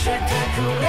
spectacular.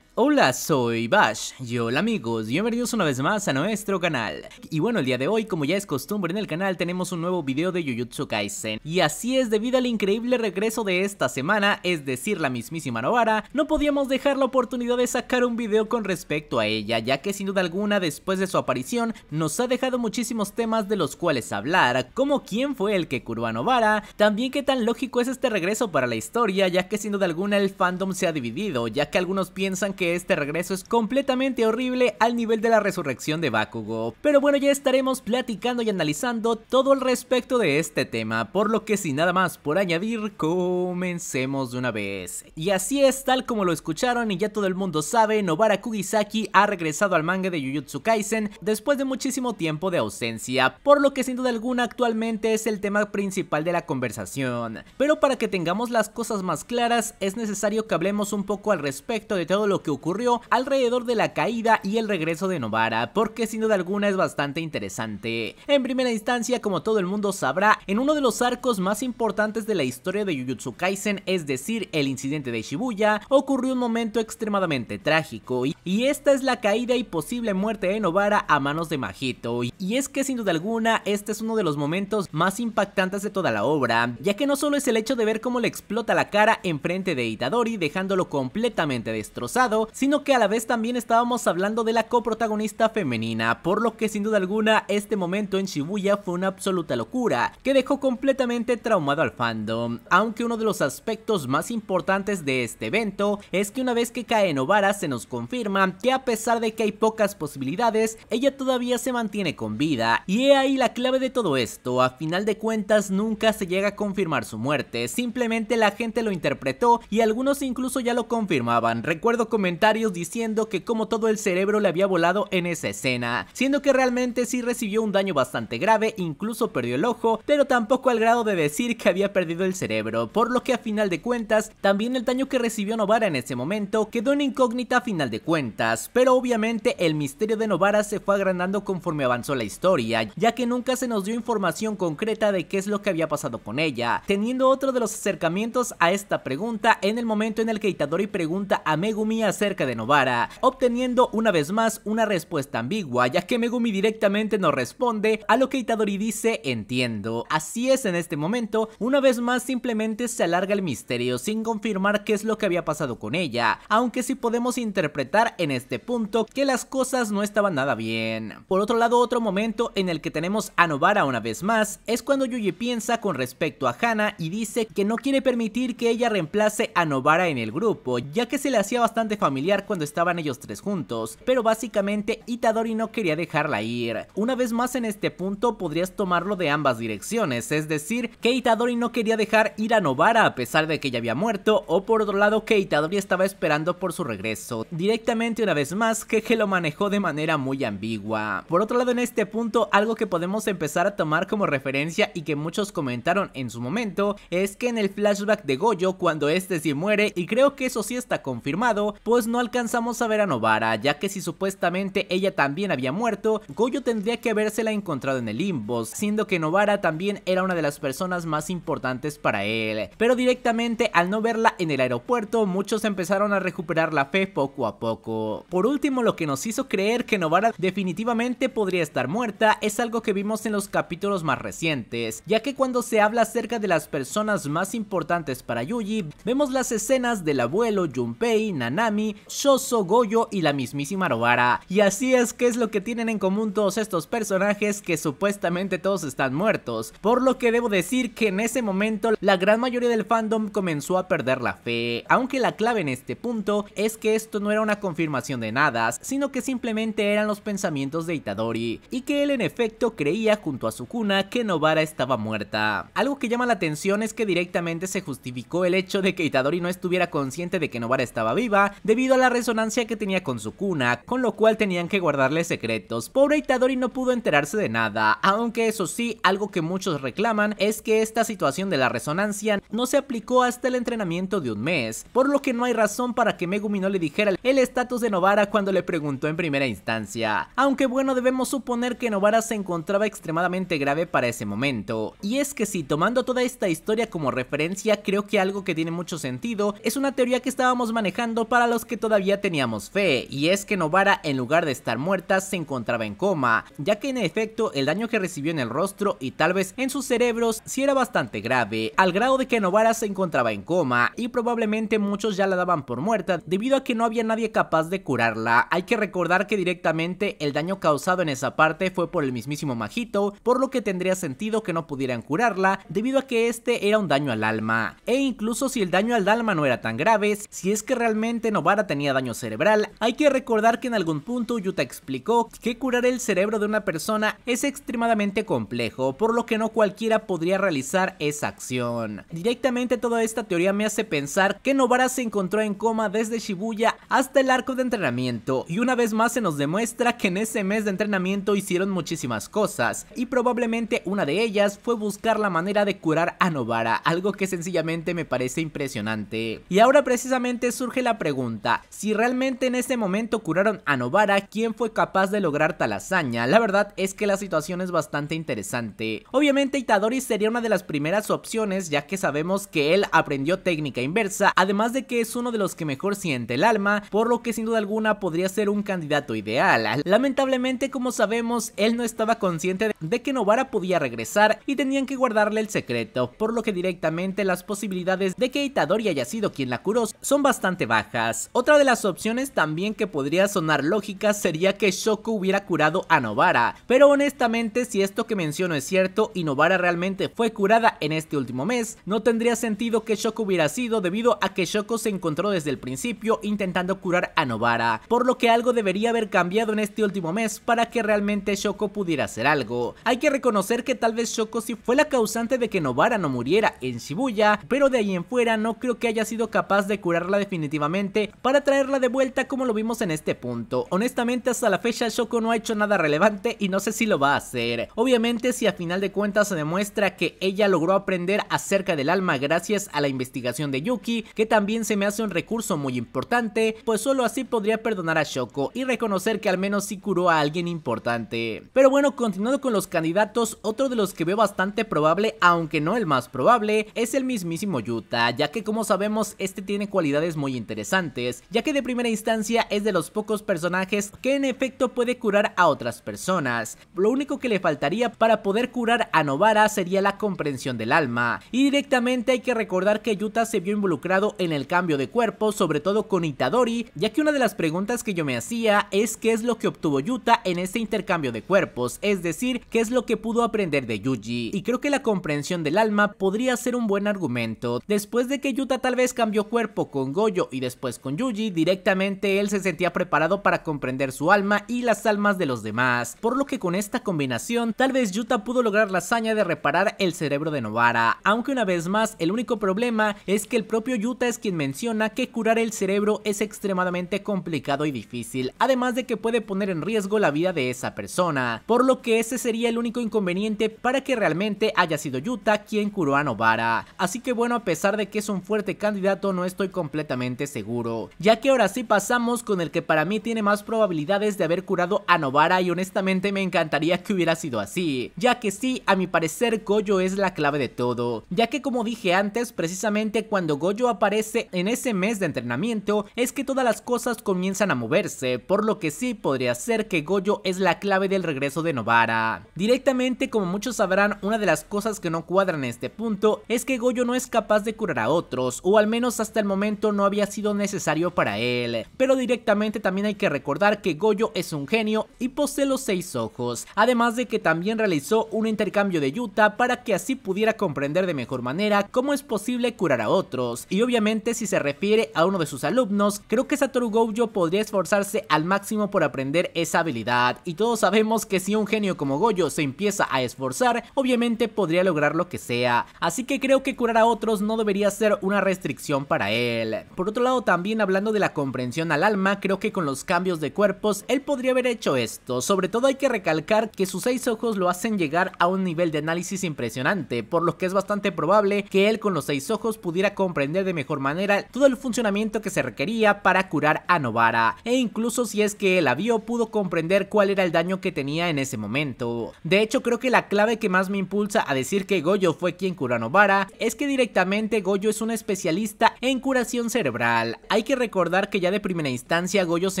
Hola, soy Bash y hola amigos, bienvenidos una vez más a nuestro canal. Y bueno, el día de hoy, como ya es costumbre en el canal, tenemos un nuevo video de Jujutsu Kaisen. Y así es, debido al increíble regreso de esta semana, es decir, la mismísima Novara, no podíamos dejar la oportunidad de sacar un video con respecto a ella, ya que sin duda alguna, después de su aparición, nos ha dejado muchísimos temas de los cuales hablar, como quién fue el que curó a Novara, también qué tan lógico es este regreso para la historia, ya que sin duda alguna el fandom se ha dividido, ya que algunos piensan que este regreso es completamente horrible al nivel de la resurrección de Bakugo. Pero bueno, ya estaremos platicando y analizando todo al respecto de este tema, por lo que sin nada más por añadir, comencemos de una vez. Y así es, tal como lo escucharon y ya todo el mundo sabe, Nobara Kugisaki ha regresado al manga de Jujutsu Kaisen después de muchísimo tiempo de ausencia, por lo que sin duda alguna actualmente es el tema principal de la conversación. Pero para que tengamos las cosas más claras, es necesario que hablemos un poco al respecto de todo lo que ocurrió ocurrió alrededor de la caída y el regreso de Novara, porque sin duda alguna es bastante interesante. En primera instancia, como todo el mundo sabrá, en uno de los arcos más importantes de la historia de Jujutsu Kaisen, es decir, el incidente de Shibuya, ocurrió un momento extremadamente trágico, y esta es la caída y posible muerte de Novara a manos de Majito, y es que sin duda alguna este es uno de los momentos más impactantes de toda la obra, ya que no solo es el hecho de ver cómo le explota la cara enfrente de Itadori dejándolo completamente destrozado, sino que a la vez también estábamos hablando de la coprotagonista femenina, por lo que sin duda alguna este momento en Shibuya fue una absoluta locura, que dejó completamente traumado al fandom, aunque uno de los aspectos más importantes de este evento es que una vez que cae en se nos confirma que a pesar de que hay pocas posibilidades, ella todavía se mantiene con vida, y he ahí la clave de todo esto, a final de cuentas nunca se llega a confirmar su muerte, simplemente la gente lo interpretó y algunos incluso ya lo confirmaban, recuerdo comentar diciendo que como todo el cerebro le había volado en esa escena, siendo que realmente sí recibió un daño bastante grave, incluso perdió el ojo, pero tampoco al grado de decir que había perdido el cerebro, por lo que a final de cuentas, también el daño que recibió Novara en ese momento quedó en incógnita a final de cuentas, pero obviamente el misterio de Novara se fue agrandando conforme avanzó la historia, ya que nunca se nos dio información concreta de qué es lo que había pasado con ella, teniendo otro de los acercamientos a esta pregunta en el momento en el que Itadori pregunta a Megumi a acerca de Novara, obteniendo una vez más una respuesta ambigua, ya que Megumi directamente no responde a lo que Itadori dice entiendo. Así es en este momento, una vez más simplemente se alarga el misterio sin confirmar qué es lo que había pasado con ella, aunque sí podemos interpretar en este punto que las cosas no estaban nada bien. Por otro lado, otro momento en el que tenemos a Novara una vez más es cuando Yuji piensa con respecto a Hana y dice que no quiere permitir que ella reemplace a Novara en el grupo, ya que se le hacía bastante fácil familiar cuando estaban ellos tres juntos, pero básicamente Itadori no quería dejarla ir. Una vez más en este punto podrías tomarlo de ambas direcciones, es decir, que Itadori no quería dejar ir a Novara a pesar de que ella había muerto, o por otro lado que Itadori estaba esperando por su regreso. Directamente una vez más, que lo manejó de manera muy ambigua. Por otro lado en este punto, algo que podemos empezar a tomar como referencia y que muchos comentaron en su momento, es que en el flashback de Goyo, cuando este sí muere, y creo que eso sí está confirmado, pues no alcanzamos a ver a Novara, ya que si supuestamente ella también había muerto, Goyo tendría que habérsela encontrado en el limbo, siendo que Novara también era una de las personas más importantes para él. Pero directamente al no verla en el aeropuerto, muchos empezaron a recuperar la fe poco a poco. Por último, lo que nos hizo creer que Novara definitivamente podría estar muerta es algo que vimos en los capítulos más recientes, ya que cuando se habla acerca de las personas más importantes para Yuji, vemos las escenas del abuelo, Junpei, Nanami, Shoso, Goyo y la mismísima Novara. Y así es que es lo que tienen en común todos estos personajes que supuestamente todos están muertos. Por lo que debo decir que en ese momento la gran mayoría del fandom comenzó a perder la fe. Aunque la clave en este punto es que esto no era una confirmación de nada, sino que simplemente eran los pensamientos de Itadori. Y que él en efecto creía junto a su cuna que Novara estaba muerta. Algo que llama la atención es que directamente se justificó el hecho de que Itadori no estuviera consciente de que Novara estaba viva, debido debido a la resonancia que tenía con su cuna, con lo cual tenían que guardarle secretos. Pobre Itadori no pudo enterarse de nada, aunque eso sí, algo que muchos reclaman es que esta situación de la resonancia no se aplicó hasta el entrenamiento de un mes, por lo que no hay razón para que Megumi no le dijera el estatus de Novara cuando le preguntó en primera instancia. Aunque bueno, debemos suponer que Novara se encontraba extremadamente grave para ese momento, y es que si tomando toda esta historia como referencia, creo que algo que tiene mucho sentido es una teoría que estábamos manejando para los que todavía teníamos fe, y es que Novara en lugar de estar muerta se encontraba en coma, ya que en efecto el daño que recibió en el rostro y tal vez en sus cerebros si era bastante grave, al grado de que Novara se encontraba en coma y probablemente muchos ya la daban por muerta debido a que no había nadie capaz de curarla. Hay que recordar que directamente el daño causado en esa parte fue por el mismísimo Majito, por lo que tendría sentido que no pudieran curarla debido a que este era un daño al alma. E incluso si el daño al alma no era tan grave, si es que realmente Novara tenía daño cerebral, hay que recordar que en algún punto Yuta explicó que curar el cerebro de una persona es extremadamente complejo, por lo que no cualquiera podría realizar esa acción. Directamente toda esta teoría me hace pensar que Novara se encontró en coma desde Shibuya hasta el arco de entrenamiento y una vez más se nos demuestra que en ese mes de entrenamiento hicieron muchísimas cosas y probablemente una de ellas fue buscar la manera de curar a Novara, algo que sencillamente me parece impresionante. Y ahora precisamente surge la pregunta, si realmente en ese momento curaron a Novara, ¿quién fue capaz de lograr tal hazaña? La verdad es que la situación es bastante interesante. Obviamente Itadori sería una de las primeras opciones ya que sabemos que él aprendió técnica inversa, además de que es uno de los que mejor siente el alma, por lo que sin duda alguna podría ser un candidato ideal. Lamentablemente como sabemos, él no estaba consciente de que Novara podía regresar y tenían que guardarle el secreto, por lo que directamente las posibilidades de que Itadori haya sido quien la curó son bastante bajas. Otra de las opciones también que podría sonar lógica sería que Shoko hubiera curado a Novara, pero honestamente si esto que menciono es cierto y Novara realmente fue curada en este último mes, no tendría sentido que Shoko hubiera sido debido a que Shoko se encontró desde el principio intentando curar a Novara, por lo que algo debería haber cambiado en este último mes para que realmente Shoko pudiera hacer algo. Hay que reconocer que tal vez Shoko sí fue la causante de que Novara no muriera en Shibuya, pero de ahí en fuera no creo que haya sido capaz de curarla definitivamente para traerla de vuelta como lo vimos en este punto. Honestamente hasta la fecha Shoko no ha hecho nada relevante y no sé si lo va a hacer. Obviamente si a final de cuentas se demuestra que ella logró aprender acerca del alma gracias a la investigación de Yuki, que también se me hace un recurso muy importante, pues solo así podría perdonar a Shoko y reconocer que al menos sí curó a alguien importante. Pero bueno, continuando con los candidatos, otro de los que veo bastante probable, aunque no el más probable, es el mismísimo Yuta, ya que como sabemos este tiene cualidades muy interesantes ya que de primera instancia es de los pocos personajes que en efecto puede curar a otras personas. Lo único que le faltaría para poder curar a Novara sería la comprensión del alma. Y directamente hay que recordar que Yuta se vio involucrado en el cambio de cuerpo, sobre todo con Itadori, ya que una de las preguntas que yo me hacía es qué es lo que obtuvo Yuta en este intercambio de cuerpos, es decir, qué es lo que pudo aprender de Yuji. Y creo que la comprensión del alma podría ser un buen argumento. Después de que Yuta tal vez cambió cuerpo con Goyo y después con Yuji, directamente él se sentía preparado para comprender su alma y las almas de los demás, por lo que con esta combinación tal vez Yuta pudo lograr la hazaña de reparar el cerebro de Novara, aunque una vez más el único problema es que el propio Yuta es quien menciona que curar el cerebro es extremadamente complicado y difícil, además de que puede poner en riesgo la vida de esa persona, por lo que ese sería el único inconveniente para que realmente haya sido Yuta quien curó a Novara, así que bueno a pesar de que es un fuerte candidato no estoy completamente seguro, ya que ahora sí pasamos con el que para mí tiene más probabilidades de haber curado a Novara y honestamente me encantaría que hubiera sido así, ya que sí, a mi parecer Goyo es la clave de todo, ya que como dije antes, precisamente cuando Goyo aparece en ese mes de entrenamiento es que todas las cosas comienzan a moverse, por lo que sí podría ser que Goyo es la clave del regreso de Novara. Directamente, como muchos sabrán, una de las cosas que no cuadran en este punto es que Goyo no es capaz de curar a otros, o al menos hasta el momento no había sido necesario para él. Pero directamente también hay que recordar que Goyo es un genio y posee los seis ojos, además de que también realizó un intercambio de Yuta para que así pudiera comprender de mejor manera cómo es posible curar a otros. Y obviamente si se refiere a uno de sus alumnos, creo que Satoru Goyo podría esforzarse al máximo por aprender esa habilidad. Y todos sabemos que si un genio como Goyo se empieza a esforzar, obviamente podría lograr lo que sea. Así que creo que curar a otros no debería ser una restricción para él. Por otro lado también hablando de la comprensión al alma, creo que con los cambios de cuerpos él podría haber hecho esto. Sobre todo hay que recalcar que sus seis ojos lo hacen llegar a un nivel de análisis impresionante, por lo que es bastante probable que él con los seis ojos pudiera comprender de mejor manera todo el funcionamiento que se requería para curar a Novara, e incluso si es que la vio pudo comprender cuál era el daño que tenía en ese momento. De hecho creo que la clave que más me impulsa a decir que Goyo fue quien curó a Novara es que directamente Goyo es un especialista en curación cerebral. Hay que recordar que ya de primera instancia Goyo se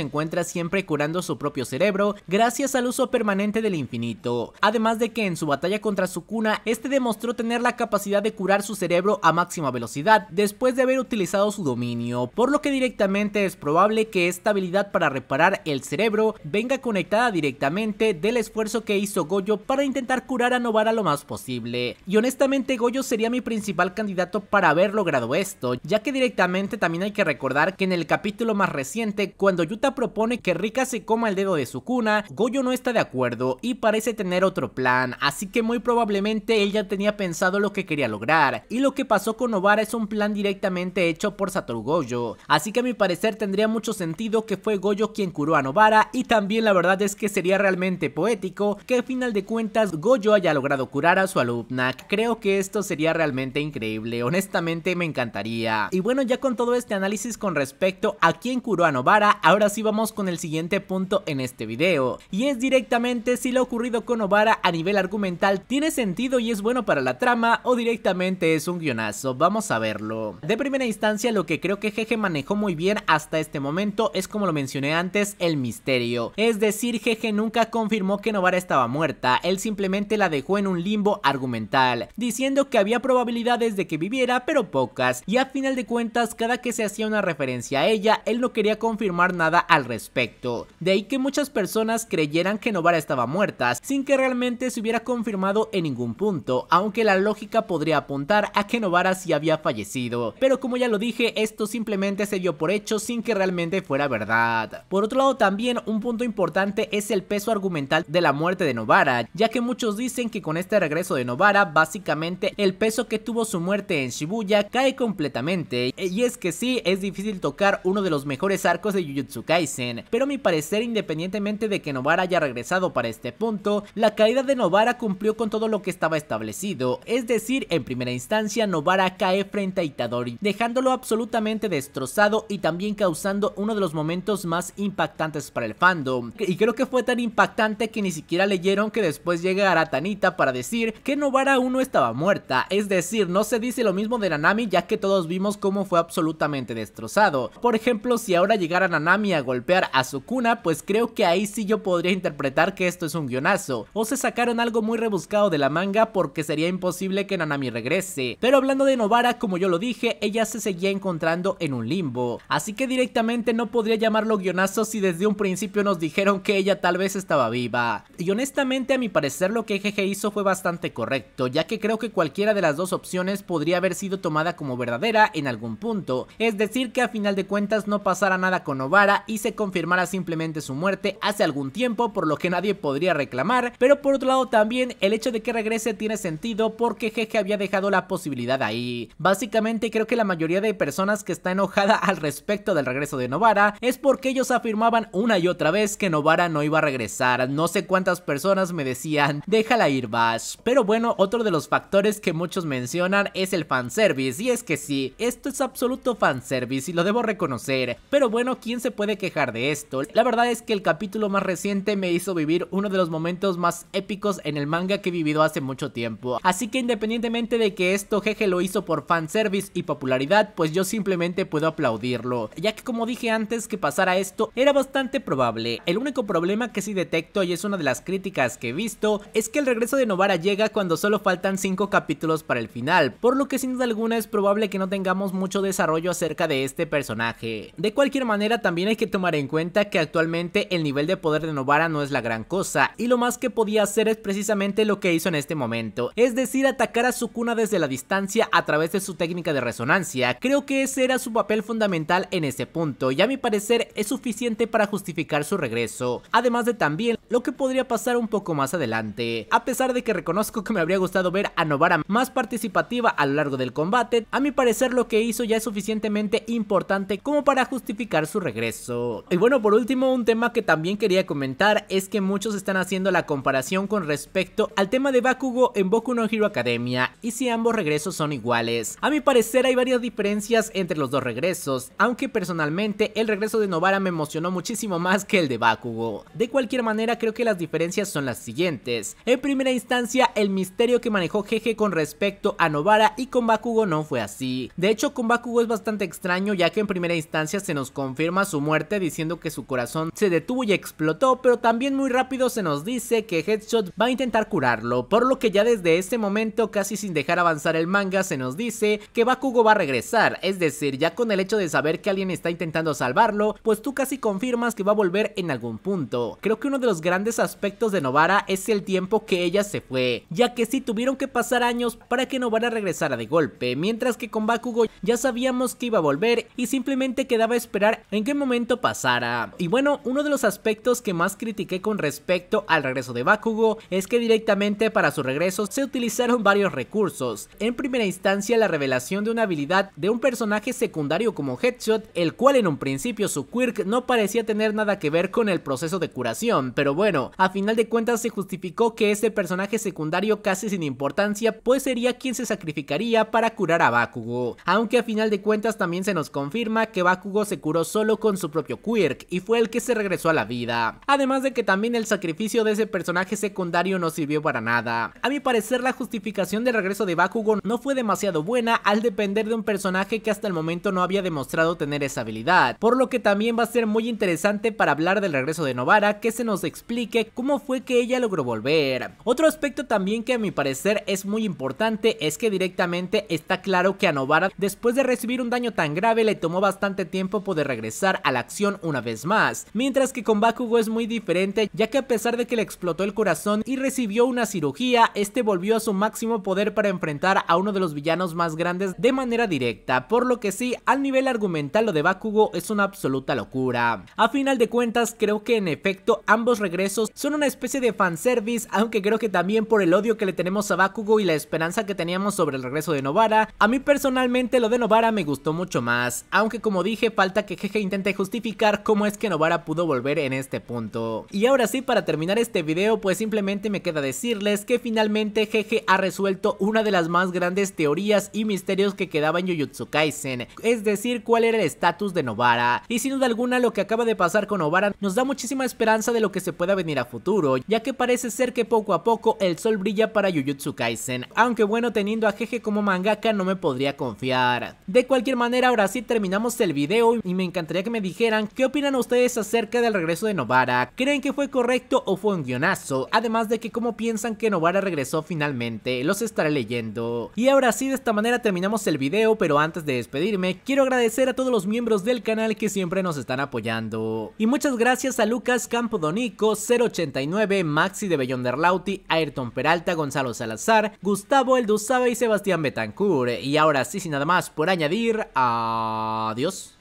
encuentra siempre curando su propio cerebro gracias al uso permanente del infinito, además de que en su batalla contra Sukuna, este demostró tener la capacidad de curar su cerebro a máxima velocidad después de haber utilizado su dominio, por lo que directamente es probable que esta habilidad para reparar el cerebro venga conectada directamente del esfuerzo que hizo Goyo para intentar curar a Novara lo más posible, y honestamente Goyo sería mi principal candidato para haber logrado esto, ya que directamente también hay que recordar que en el capítulo más reciente, cuando Yuta propone que Rika se coma el dedo de su cuna, Goyo no está de acuerdo y parece tener otro plan, así que muy probablemente ella tenía pensado lo que quería lograr, y lo que pasó con Novara es un plan directamente hecho por Satoru Goyo, así que a mi parecer tendría mucho sentido que fue Goyo quien curó a Novara y también la verdad es que sería realmente poético que al final de cuentas Goyo haya logrado curar a su alumna, creo que esto sería realmente increíble, honestamente me encantaría. Y bueno ya con todo este análisis con respecto a quién curó a Novara, ahora sí vamos con el siguiente punto en este video, y es directamente si lo ocurrido con Novara a nivel argumental tiene sentido y es bueno para la trama o directamente es un guionazo, vamos a verlo. De primera instancia lo que creo que Jeje manejó muy bien hasta este momento es como lo mencioné antes, el misterio, es decir Jeje nunca confirmó que Novara estaba muerta, él simplemente la dejó en un limbo argumental, diciendo que había probabilidades de que viviera pero pocas, y a final de cuentas cada que se hacía una referencia a ella, él no quería confirmar nada al respecto. De ahí que muchas personas creyeran que Novara estaba muerta, sin que realmente se hubiera confirmado en ningún punto, aunque la lógica podría apuntar a que Novara sí había fallecido. Pero como ya lo dije, esto simplemente se dio por hecho sin que realmente fuera verdad. Por otro lado también, un punto importante es el peso argumental de la muerte de Novara, ya que muchos dicen que con este regreso de Novara, básicamente el peso que tuvo su muerte en Shibuya cae completamente, y es que sí, es difícil uno de los mejores arcos de Jujutsu Kaisen, pero a mi parecer independientemente de que Novara haya regresado para este punto, la caída de Novara cumplió con todo lo que estaba establecido, es decir, en primera instancia Novara cae frente a Itadori, dejándolo absolutamente destrozado y también causando uno de los momentos más impactantes para el fandom, y creo que fue tan impactante que ni siquiera leyeron que después llega Tanita para decir que Novara aún no estaba muerta, es decir, no se dice lo mismo de Nanami ya que todos vimos cómo fue absolutamente destrozado. Por ejemplo, si ahora llegaran Nanami a golpear a Sukuna, pues creo que ahí sí yo podría interpretar que esto es un guionazo. O se sacaron algo muy rebuscado de la manga porque sería imposible que Nanami regrese. Pero hablando de Novara, como yo lo dije, ella se seguía encontrando en un limbo. Así que directamente no podría llamarlo guionazo si desde un principio nos dijeron que ella tal vez estaba viva. Y honestamente a mi parecer lo que jeje hizo fue bastante correcto, ya que creo que cualquiera de las dos opciones podría haber sido tomada como verdadera en algún punto. Es decir que a final de cuentas no pasara nada con Novara y se confirmara simplemente su muerte hace algún tiempo, por lo que nadie podría reclamar, pero por otro lado también el hecho de que regrese tiene sentido porque Jeje había dejado la posibilidad ahí. Básicamente creo que la mayoría de personas que está enojada al respecto del regreso de Novara es porque ellos afirmaban una y otra vez que Novara no iba a regresar, no sé cuántas personas me decían, déjala ir Bash, pero bueno, otro de los factores que muchos mencionan es el fanservice, y es que sí, esto es absoluto fanservice y lo debo reconocer. Pero bueno, ¿quién se puede quejar de esto? La verdad es que el capítulo más reciente me hizo vivir uno de los momentos más épicos en el manga que he vivido hace mucho tiempo. Así que independientemente de que esto jeje lo hizo por fanservice y popularidad, pues yo simplemente puedo aplaudirlo. Ya que como dije antes que pasara esto, era bastante probable. El único problema que sí detecto y es una de las críticas que he visto, es que el regreso de Novara llega cuando solo faltan 5 capítulos para el final. Por lo que sin duda alguna es probable que no tengamos mucho desarrollo acerca de este personaje personaje. De cualquier manera también hay que tomar en cuenta que actualmente el nivel de poder de Novara no es la gran cosa y lo más que podía hacer es precisamente lo que hizo en este momento, es decir atacar a Sukuna desde la distancia a través de su técnica de resonancia, creo que ese era su papel fundamental en ese punto y a mi parecer es suficiente para justificar su regreso, además de también lo que podría pasar un poco más adelante. A pesar de que reconozco que me habría gustado ver a Novara más participativa a lo largo del combate, a mi parecer lo que hizo ya es suficientemente importante como para justificar su regreso. Y bueno, por último, un tema que también quería comentar es que muchos están haciendo la comparación con respecto al tema de Bakugo en Boku no Hero Academia y si ambos regresos son iguales. A mi parecer hay varias diferencias entre los dos regresos, aunque personalmente el regreso de Novara me emocionó muchísimo más que el de Bakugo. De cualquier manera, creo que las diferencias son las siguientes. En primera instancia, el misterio que manejó Jeje con respecto a Novara y con Bakugo no fue así. De hecho, con Bakugo es bastante extraño ya que en primera instancia se nos confirma su muerte diciendo que su corazón se detuvo y explotó, pero también muy rápido se nos dice que Headshot va a intentar curarlo, por lo que ya desde ese momento, casi sin dejar avanzar el manga, se nos dice que Bakugo va a regresar, es decir, ya con el hecho de saber que alguien está intentando salvarlo, pues tú casi confirmas que va a volver en algún punto. Creo que uno de los grandes aspectos de Novara es el tiempo que ella se fue, ya que si tuvieron que pasar años para que Novara regresara de golpe, mientras que con Bakugo ya sabíamos que iba a volver y simplemente quedaba esperar en qué momento pasara. Y bueno, uno de los aspectos que más critiqué con respecto al regreso de Bakugo es que directamente para su regreso se utilizaron varios recursos. En primera instancia la revelación de una habilidad de un personaje secundario como Headshot, el cual en un principio su quirk no parecía tener nada que ver con el proceso de curación, pero bueno, a final de cuentas se justificó que ese personaje secundario casi sin importancia pues sería quien se sacrificaría para curar a Bakugo, aunque a final de cuentas también se nos confirma que Bakugo se curó solo con su propio Quirk y fue el que se regresó a la vida, además de que también el sacrificio de ese personaje secundario no sirvió para nada. A mi parecer la justificación del regreso de Bakugo no fue demasiado buena al depender de un personaje que hasta el momento no había demostrado tener esa habilidad, por lo que también va a ser muy interesante para hablar del regreso de Novara que se nos explica explique cómo fue que ella logró volver. Otro aspecto también que a mi parecer es muy importante es que directamente está claro que a Novara después de recibir un daño tan grave le tomó bastante tiempo poder regresar a la acción una vez más, mientras que con Bakugo es muy diferente ya que a pesar de que le explotó el corazón y recibió una cirugía, este volvió a su máximo poder para enfrentar a uno de los villanos más grandes de manera directa, por lo que sí, al nivel argumental lo de Bakugo es una absoluta locura. A final de cuentas creo que en efecto ambos regresaron son una especie de fanservice, aunque creo que también por el odio que le tenemos a Bakugo y la esperanza que teníamos sobre el regreso de Novara, a mí personalmente lo de Novara me gustó mucho más, aunque como dije falta que Jeje intente justificar cómo es que Novara pudo volver en este punto. Y ahora sí, para terminar este video, pues simplemente me queda decirles que finalmente Jeje ha resuelto una de las más grandes teorías y misterios que quedaba en Jujutsu Kaisen, es decir, cuál era el estatus de Novara. Y sin duda alguna lo que acaba de pasar con Novara nos da muchísima esperanza de lo que se puede a venir a futuro, ya que parece ser que poco a poco el sol brilla para Jujutsu Kaisen, aunque bueno teniendo a Jeje como mangaka no me podría confiar. De cualquier manera ahora sí terminamos el video y me encantaría que me dijeran qué opinan ustedes acerca del regreso de Novara, creen que fue correcto o fue un guionazo, además de que cómo piensan que Novara regresó finalmente, los estaré leyendo. Y ahora sí de esta manera terminamos el video, pero antes de despedirme quiero agradecer a todos los miembros del canal que siempre nos están apoyando. Y muchas gracias a Lucas Campodonico, 089, Maxi de Lauti, Ayrton Peralta, Gonzalo Salazar, Gustavo Elduzabe y Sebastián Betancur, Y ahora sí, sin nada más por añadir, adiós.